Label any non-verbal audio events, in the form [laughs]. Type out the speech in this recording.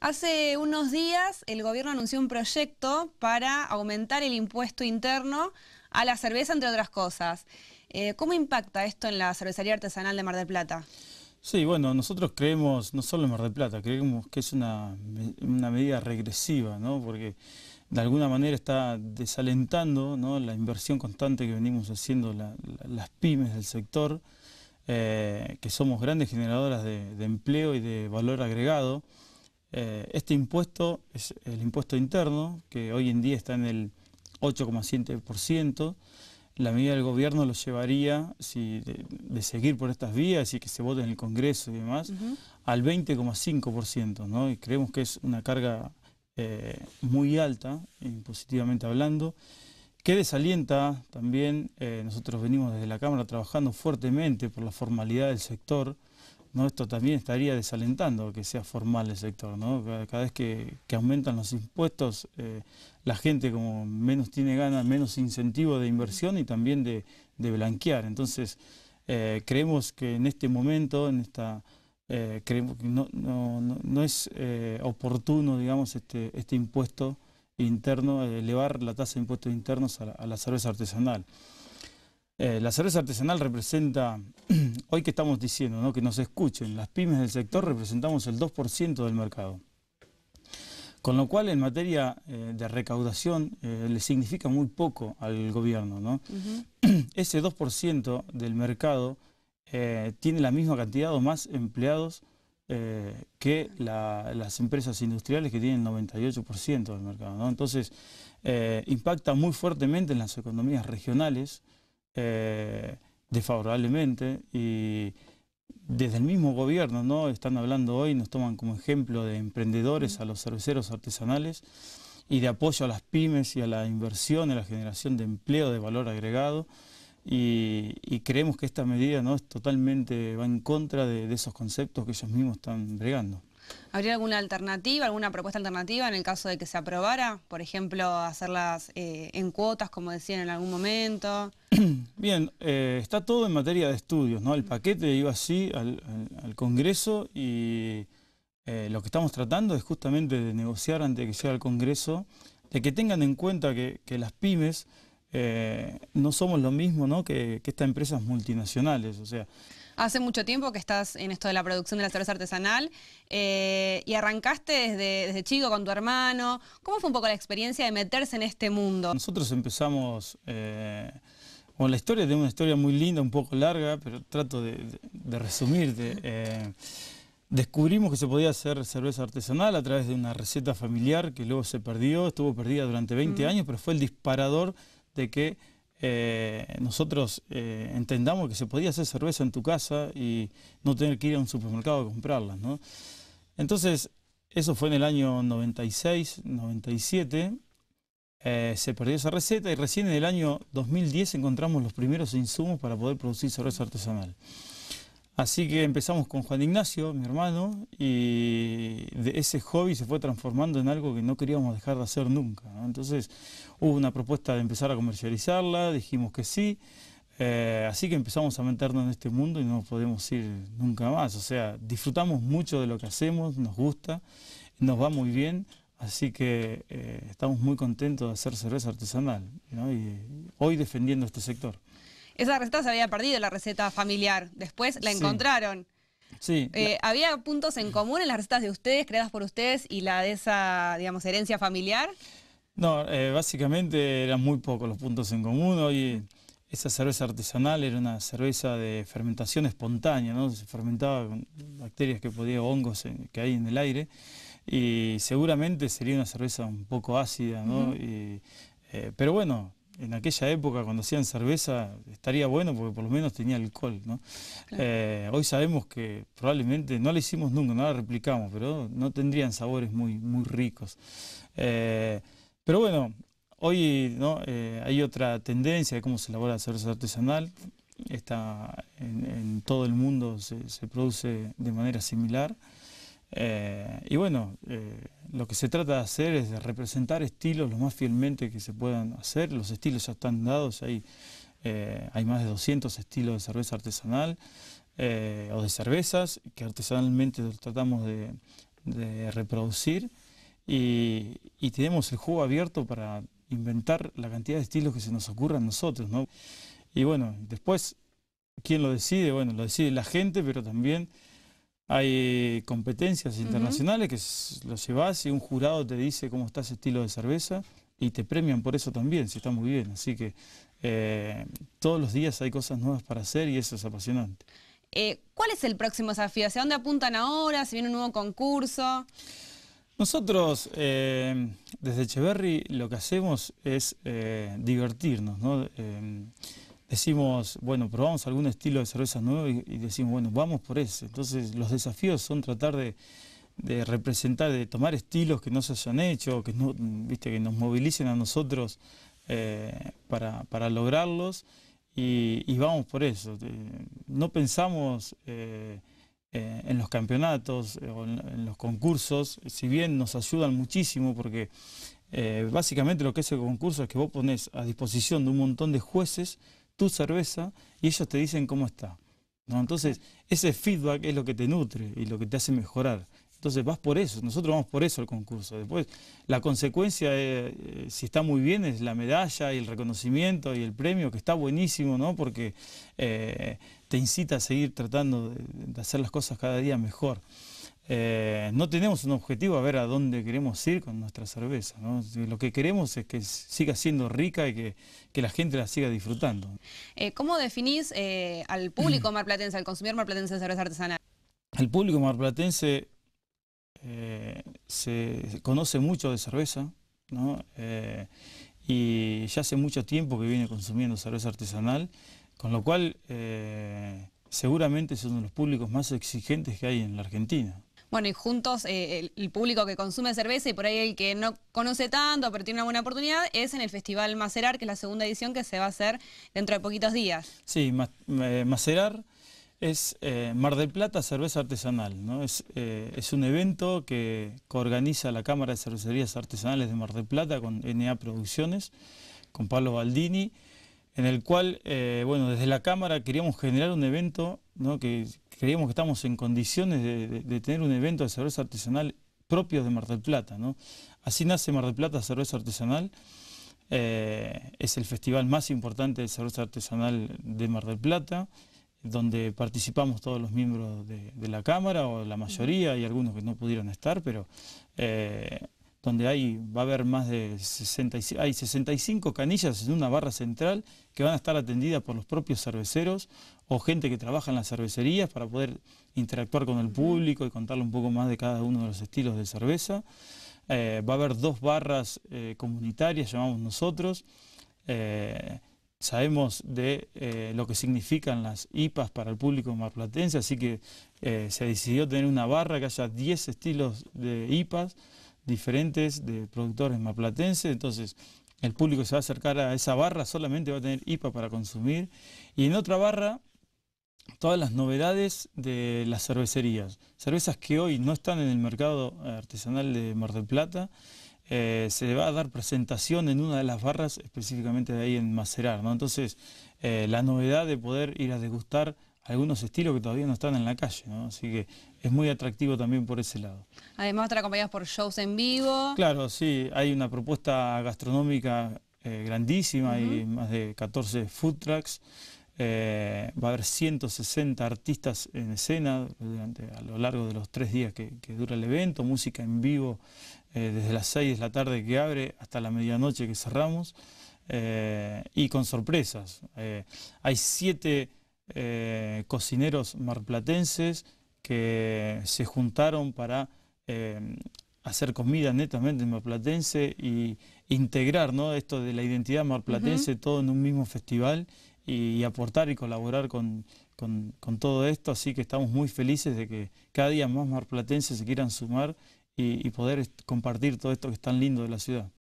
Hace unos días el gobierno anunció un proyecto para aumentar el impuesto interno a la cerveza, entre otras cosas. Eh, ¿Cómo impacta esto en la cervecería artesanal de Mar del Plata? Sí, bueno, nosotros creemos, no solo en Mar del Plata, creemos que es una, una medida regresiva, ¿no? porque de alguna manera está desalentando la inversión constante que venimos haciendo las pymes del sector, eh, que somos grandes generadoras de, empleo y de valor agregado. Eh, este impuesto es el impuesto interno, que hoy en día está en el 8,7%. La medida del gobierno lo llevaría, si de, seguir por estas vías y que se vote en el Congreso y demás, al 20,5%. ¿no? Y creemos que es una carga eh, muy alta, positivamente hablando. Qué desalienta también, eh, nosotros venimos desde la Cámara trabajando fuertemente por la formalidad del sector, esto también estaría desalentando que sea formal el sector, cada, vez que, aumentan los impuestos, eh, la gente como menos tiene ganas, menos incentivo de inversión y también de, blanquear. Entonces, eh, creemos que en este momento, en esta... creemos que no, es oportuno, digamos, este, este impuesto interno, eh, elevar la tasa de impuestos internos a la, cerveza artesanal. Eh, la cerveza artesanal representa, [clears throat] hoy que estamos diciendo, que nos escuchen, las pymes del sector representamos el 2% del mercado. Con lo cual, en materia eh, de recaudación, le significa muy poco al gobierno. [clears throat] Ese 2% del mercado tiene la misma cantidad o más empleados eh, que las empresas industriales que tienen el 98% del mercado. Entonces, eh, impacta muy fuertemente en las economías regionales, eh, desfavorablemente, y desde el mismo gobierno ¿no? están hablando hoy, nos toman como ejemplo de emprendedores a los cerveceros artesanales y de apoyo a las pymes y a la inversión, a la generación de empleo de valor agregado. Y, creemos que esta medida no es totalmente va en contra de, esos conceptos que ellos mismos están bregando. ¿Habría alguna alternativa, alguna propuesta alternativa en el caso de que se aprobara? Por ejemplo, hacerlas eh, en cuotas, como decían en algún momento. [clears throat] Bien, eh, está todo en materia de estudios, ¿no? El paquete iba así al, Congreso y eh, lo que estamos tratando es justamente de negociar antes de que llegue al Congreso, de que tengan en cuenta que las pymes eh, no somos lo mismo que, estas empresas multinacionales. O sea, Hace mucho tiempo que estás en esto de la producción de la cerveza artesanal eh, y arrancaste desde, chico con tu hermano. ¿Cómo fue un poco la experiencia de meterse en este mundo? Nosotros empezamos, con eh, la historia tiene una historia muy linda, un poco larga, pero trato de, de, resumirte. [laughs] descubrimos que se podía hacer cerveza artesanal a través de una receta familiar que luego se perdió, estuvo perdida durante 20 mm. años, pero fue el disparador de que eh, nosotros eh, entendamos que se podía hacer cerveza en tu casa y no tener que ir a un supermercado a comprarla. Entonces, eso fue en el año 96, 97, eh, se perdió esa receta y recién en el año 2010 encontramos los primeros insumos para poder producir cerveza artesanal. Así que empezamos con Juan Ignacio, mi hermano, y de ese hobby se fue transformando en algo que no queríamos dejar de hacer nunca. Entonces hubo una propuesta de empezar a comercializarla, dijimos que sí, eh, así que empezamos a meternos en este mundo y no podemos ir nunca más. O sea, disfrutamos mucho de lo que hacemos, nos gusta, nos va muy bien, así que eh, estamos muy contentos de hacer cerveza artesanal y hoy defendiendo este sector. Esa receta se había perdido, la receta familiar. Después la encontraron. Sí. Eh, ¿Había puntos en común en las recetas de ustedes, creadas por ustedes, y la de esa, digamos, herencia familiar? No, eh, básicamente eran muy pocos los puntos en común. Hoy esa cerveza artesanal era una cerveza de fermentación espontánea, ¿no? Se fermentaba con bacterias que podía, hongos eh, que hay en el aire. Y seguramente sería una cerveza un poco ácida, ¿no? pero bueno, en aquella época cuando hacían cerveza estaría bueno porque por lo menos tenía alcohol. Eh, hoy sabemos que probablemente no la hicimos nunca, no la replicamos, pero no tendrían sabores muy, muy ricos. Eh, pero bueno, hoy ¿no? Eh, hay otra tendencia de cómo se elabora la cerveza artesanal. Está en, todo el mundo se produce de manera similar. Eh, y bueno, eh, lo que se trata de hacer es de representar estilos lo más fielmente que se puedan hacer. Los estilos ya están dados, hay, eh, hay más de 200 estilos de cerveza artesanal o de cervezas que artesanalmente tratamos de, reproducir y, y, tenemos el juego abierto para inventar la cantidad de estilos que se nos ocurran nosotros. ¿no? Y bueno, después, ¿quién lo decide? Bueno, lo decide la gente, pero también... Hay competencias internacionales que los llevas y un jurado te dice cómo está ese estilo de cerveza y te premian por eso también, si está muy bien. Así que eh, todos los días hay cosas nuevas para hacer y eso es apasionante. Eh, ¿Cuál es el próximo desafío? ¿Hacia dónde apuntan ahora? ¿Se viene un nuevo concurso? Nosotros eh, desde Echeverry lo que hacemos es divertirnos, ¿no? decimos, bueno, probamos algún estilo de cerveza nuevo y, decimos, bueno, vamos por eso. Entonces los desafíos son tratar de, representar, de tomar estilos que no se hayan hecho, que, no, ¿viste? que nos movilicen a nosotros eh, para, lograrlos y, vamos por eso. Eh, no pensamos... Eh, en los campeonatos o en, los concursos, si bien nos ayudan muchísimo porque básicamente lo que es el concurso es que vos pones a disposición de un montón de jueces tu cerveza y ellos te dicen cómo está. Entonces, ese feedback es lo que te nutre y lo que te hace mejorar. Entonces vas por eso, nosotros vamos por eso al concurso. Después, la consecuencia, eh, eh, si está muy bien, es la medalla y el reconocimiento y el premio, que está buenísimo, ¿no? Porque eh, te incita a seguir tratando de hacer las cosas cada día mejor. Eh, no tenemos un objetivo a ver a dónde queremos ir con nuestra cerveza. ¿no? Lo que queremos es que siga siendo rica y que, la gente la siga disfrutando. Eh, ¿Cómo definís eh, al público [clears throat] marplatense, al consumir marplatense de cerveza artesanal? El público marplatense se conoce mucho de cerveza y ya hace mucho tiempo que viene consumiendo cerveza artesanal, con lo cual seguramente es uno de los públicos más exigentes que hay en la Argentina. Bueno, y juntos eh, el, público que consume cerveza y por ahí el que no conoce tanto, pero tiene una buena oportunidad, es en el Festival Macerar, que es la segunda edición que se va a hacer dentro de poquitos días. Sí, eh, Macerar es eh, Mar del Plata Cerveza Artesanal. ¿no? Es, es un evento que, organiza la Cámara de Cervecerías Artesanales de Mar del Plata con NA Producciones, con Pablo Baldini en el cual, bueno, desde la Cámara queríamos generar un evento ¿no? que, creíamos que estamos en condiciones de, tener un evento de cerveza artesanal propio de Mar del Plata. ¿no? Así nace Mar del Plata Cerveza Artesanal. Eh, es el festival más importante de cerveza artesanal de Mar del Plata, donde participamos todos los miembros de, la Cámara, o la mayoría, y algunos que no pudieron estar, pero eh, donde hay, va a haber más de 65 canillas en una barra central que van a estar atendidas por los propios cerveceros o gente que trabaja en las cervecerías para poder interactuar con el público y contarle un poco más de cada uno de los estilos de cerveza. Eh, va a haber dos barras eh, comunitarias, llamamos nosotros. Eh, sabemos de lo que significan las IPAs para el público marplatense, así que se decidió tener una barra que haya 10 estilos de IPAs diferentes de productores maplatenses, entonces el público se va a acercar a esa barra, solamente va a tener IPA para consumir, y en otra barra todas las novedades de las cervecerías, cervezas que hoy no están en el mercado artesanal de Mar del Plata, eh, se va a dar presentación en una de las barras, específicamente de ahí en Macerar, ¿no? entonces eh, la novedad de poder ir a degustar algunos estilos que todavía no están en la calle, Así que es muy atractivo también por ese lado. Además estar acompañados por shows en vivo. Claro, sí, hay una propuesta gastronómica eh, grandísima, hay más de 14 food trucks, eh, va a haber 160 artistas en escena durante, a lo largo de los tres días que, dura el evento, música en vivo eh, desde las 6 de la tarde que abre hasta la medianoche que cerramos, y con sorpresas. hay siete eh, cocineros marplatenses que se juntaron para eh, hacer comida netamente marplatense y integrar esto de la identidad marplatense todo en un mismo festival y, aportar y colaborar con, todo esto, así que estamos muy felices de que cada día más marplatenses se quieran sumar y poder compartir todo esto que es tan lindo de la ciudad.